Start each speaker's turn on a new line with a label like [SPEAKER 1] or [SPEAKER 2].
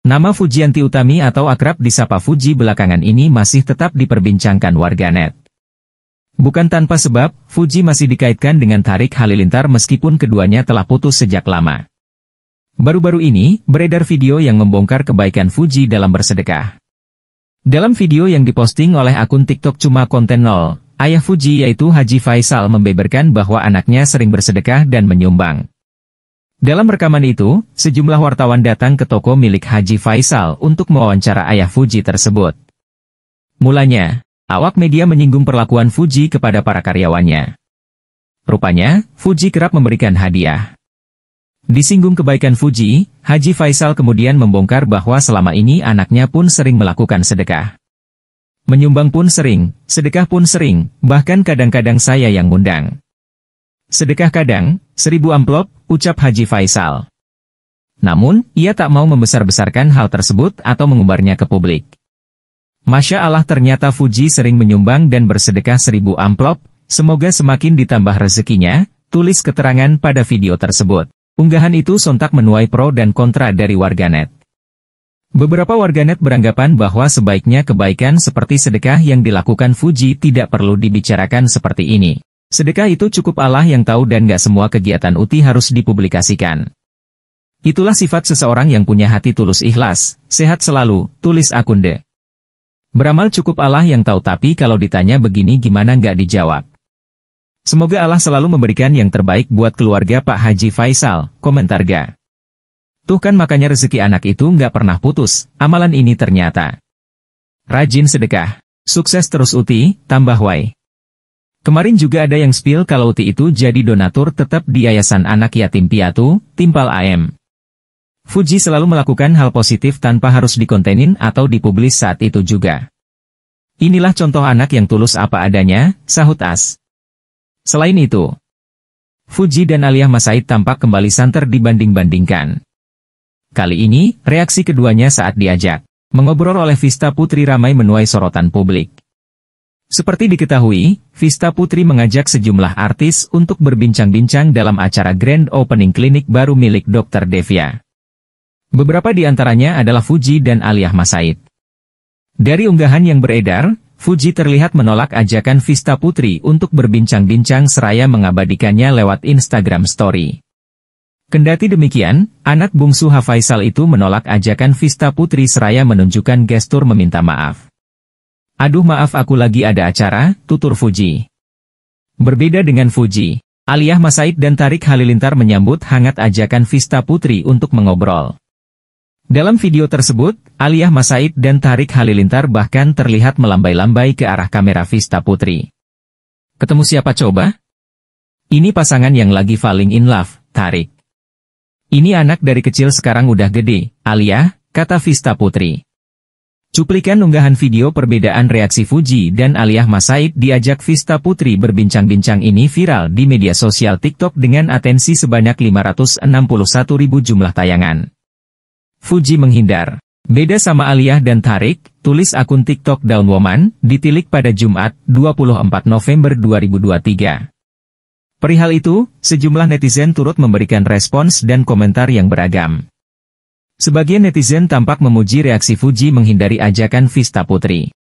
[SPEAKER 1] Nama Fujianti Utami atau akrab disapa Fuji belakangan ini masih tetap diperbincangkan warganet. Bukan tanpa sebab, Fuji masih dikaitkan dengan Tarik Halilintar meskipun keduanya telah putus sejak lama. Baru-baru ini, beredar video yang membongkar kebaikan Fuji dalam bersedekah. Dalam video yang diposting oleh akun TikTok Cuma Konten Nol, ayah Fuji yaitu Haji Faisal membeberkan bahwa anaknya sering bersedekah dan menyumbang. Dalam rekaman itu, sejumlah wartawan datang ke toko milik Haji Faisal untuk mewawancara ayah Fuji tersebut. Mulanya, awak media menyinggung perlakuan Fuji kepada para karyawannya. Rupanya, Fuji kerap memberikan hadiah. Disinggung kebaikan Fuji, Haji Faisal kemudian membongkar bahwa selama ini anaknya pun sering melakukan sedekah. Menyumbang pun sering, sedekah pun sering, bahkan kadang-kadang saya yang ngundang. Sedekah kadang, seribu amplop, ucap Haji Faisal. Namun, ia tak mau membesar-besarkan hal tersebut atau mengumbarnya ke publik. Masya Allah ternyata Fuji sering menyumbang dan bersedekah seribu amplop, semoga semakin ditambah rezekinya, tulis keterangan pada video tersebut. Unggahan itu sontak menuai pro dan kontra dari warganet. Beberapa warganet beranggapan bahwa sebaiknya kebaikan seperti sedekah yang dilakukan Fuji tidak perlu dibicarakan seperti ini. Sedekah itu cukup Allah yang tahu dan gak semua kegiatan uti harus dipublikasikan. Itulah sifat seseorang yang punya hati tulus ikhlas, sehat selalu, tulis akunde. Beramal cukup Allah yang tahu tapi kalau ditanya begini gimana gak dijawab. Semoga Allah selalu memberikan yang terbaik buat keluarga Pak Haji Faisal, komentar ga. Tuh kan makanya rezeki anak itu gak pernah putus, amalan ini ternyata. Rajin sedekah, sukses terus uti, tambah wai. Kemarin juga ada yang spill kalau Uti itu jadi donatur tetap di Yayasan Anak Yatim Piatu, Timpal AM. Fuji selalu melakukan hal positif tanpa harus dikontenin atau dipublis saat itu juga. Inilah contoh anak yang tulus apa adanya, sahut As. Selain itu, Fuji dan Aliyah Masaid tampak kembali santer dibanding-bandingkan. Kali ini, reaksi keduanya saat diajak. Mengobrol oleh Vista Putri ramai menuai sorotan publik. Seperti diketahui, Vista Putri mengajak sejumlah artis untuk berbincang-bincang dalam acara Grand Opening Klinik baru milik Dr. Devia. Beberapa di antaranya adalah Fuji dan Aliyah Masaid. Dari unggahan yang beredar, Fuji terlihat menolak ajakan Vista Putri untuk berbincang-bincang seraya mengabadikannya lewat Instagram Story. Kendati demikian, anak bungsu Hafaisal itu menolak ajakan Vista Putri seraya menunjukkan gestur meminta maaf. Aduh maaf aku lagi ada acara, tutur Fuji. Berbeda dengan Fuji, Aliyah Masaid dan Tarik Halilintar menyambut hangat ajakan Vista Putri untuk mengobrol. Dalam video tersebut, Aliyah Masaid dan Tarik Halilintar bahkan terlihat melambai-lambai ke arah kamera Vista Putri. Ketemu siapa coba? Ini pasangan yang lagi falling in love, Tarik. Ini anak dari kecil sekarang udah gede, Aliyah, kata Vista Putri. Cuplikan unggahan video perbedaan reaksi Fuji dan Aliyah Masaid diajak Vista Putri berbincang-bincang ini viral di media sosial TikTok dengan atensi sebanyak 561 ribu jumlah tayangan. Fuji menghindar. Beda sama Aliyah dan Tarik, tulis akun TikTok Down Woman, ditilik pada Jumat, 24 November 2023. Perihal itu, sejumlah netizen turut memberikan respons dan komentar yang beragam. Sebagian netizen tampak memuji reaksi Fuji menghindari ajakan Vista Putri.